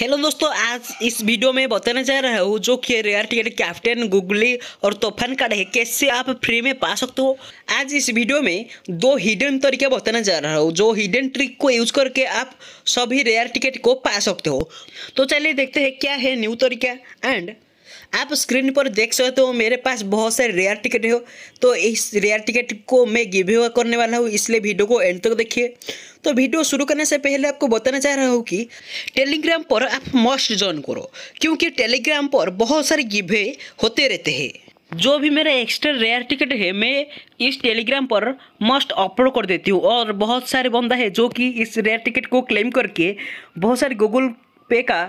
hello दोस्तों आज इस वीडियो में बताने जा रहा हूँ जो कि रेयर टिकट कैप्टन गुगली और तोफान कार्ड है कैसे आप फ्री में पा सकते हो आज इस वीडियो में दो हिडन तरीके बताने जा रहा हूँ जो हिडन ट्रिक को यूज करके आप सभी रेयर टिकट को पा सकते हो तो चलिए देखते हैं क्या है न्यू तरीका एंड आप स्क्रीन पर देख सकते हो तो मेरे पास बहुत सारे रेयर टिकट हो तो इस रेयर टिकट को मैं गिव अवे करने वाला हूँ इसलिए वीडियो को एंड तक तो देखिए तो वीडियो शुरू करने से पहले आपको बताना चाह रहा हूँ कि टेलीग्राम पर आप मस्ट ज्वाइन करो क्योंकि टेलीग्राम पर बहुत सारे गिवे होते रहते हैं जो भी मेरा एक्स्ट्रा रेयर टिकट है मैं इस टेलीग्राम पर मस्ट अपलोड कर देती हूँ और बहुत सारे बंदा है जो कि इस रेयर टिकट को क्लेम करके बहुत सारे गूगल पे का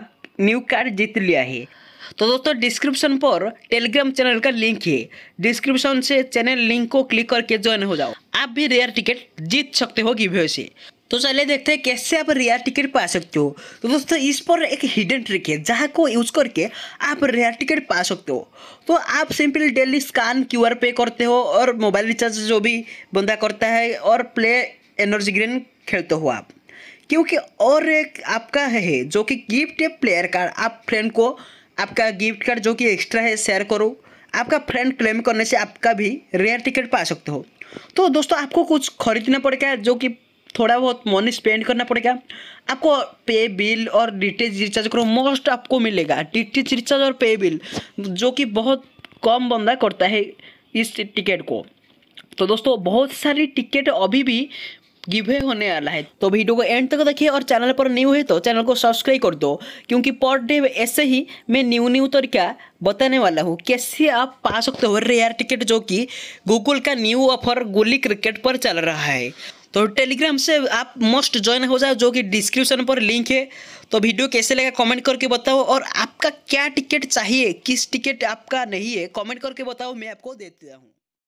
न्यू कार्ड जीत लिया है तो दोस्तों डिस्क्रिप्शन पर टेलीग्राम चैनल का लिंक है डिस्क्रिप्शन से चैनल लिंक को क्लिक करके ज्वाइन हो जाओ आप भी रेयर टिकट जीत सकते हो गिवे से तो चलिए देखते हैं कैसे आप रेयर टिकट पा सकते हो तो दोस्तों इस पर एक हिडन ट्रिक है जहाँ को यूज करके आप रेयर टिकट पा सकते हो तो आप सिंपल डेली स्कैन क्यूआर पे करते हो और मोबाइल रिचार्ज जो भी बंदा करता है और प्ले एनर्जी ग्रेन खेलते हो आप क्योंकि और एक आपका है जो कि गिफ्ट प्लेयर कार्ड आप फ्रेंड को आपका गिफ्ट कार्ड जो कि एक्स्ट्रा है शेयर करो आपका फ्रेंड क्लेम करने से आपका भी रेयर टिकट पा सकते हो तो दोस्तों आपको कुछ खरीदना पड़ेगा जो कि थोड़ा बहुत मनी स्पेंड करना पड़ेगा आपको पे बिल और डीटेज रिचार्ज करो मोस्ट आपको मिलेगा डीटेज रिचार्ज और पे बिल जो कि बहुत कम बंदा करता है इस टिकट को तो दोस्तों बहुत सारी टिकट अभी भी गिवे होने वाला है तो वीडियो को एंड तक देखिए और चैनल पर न्यू है तो चैनल को सब्सक्राइब कर दो क्योंकि पर डे ऐसे ही मैं न्यू न्यू तरीका बताने वाला हूँ कैसे आप पा सकते हो रेयर टिकट जो कि गूगल का न्यू ऑफर गोली क्रिकेट पर चल रहा है तो टेलीग्राम से आप मस्ट ज्वाइन हो जाओ जो कि डिस्क्रिप्शन पर लिंक है तो वीडियो कैसे लगा कमेंट करके बताओ और आपका क्या टिकट चाहिए किस टिकट आपका नहीं है कमेंट करके बताओ मैं आपको देता हूँ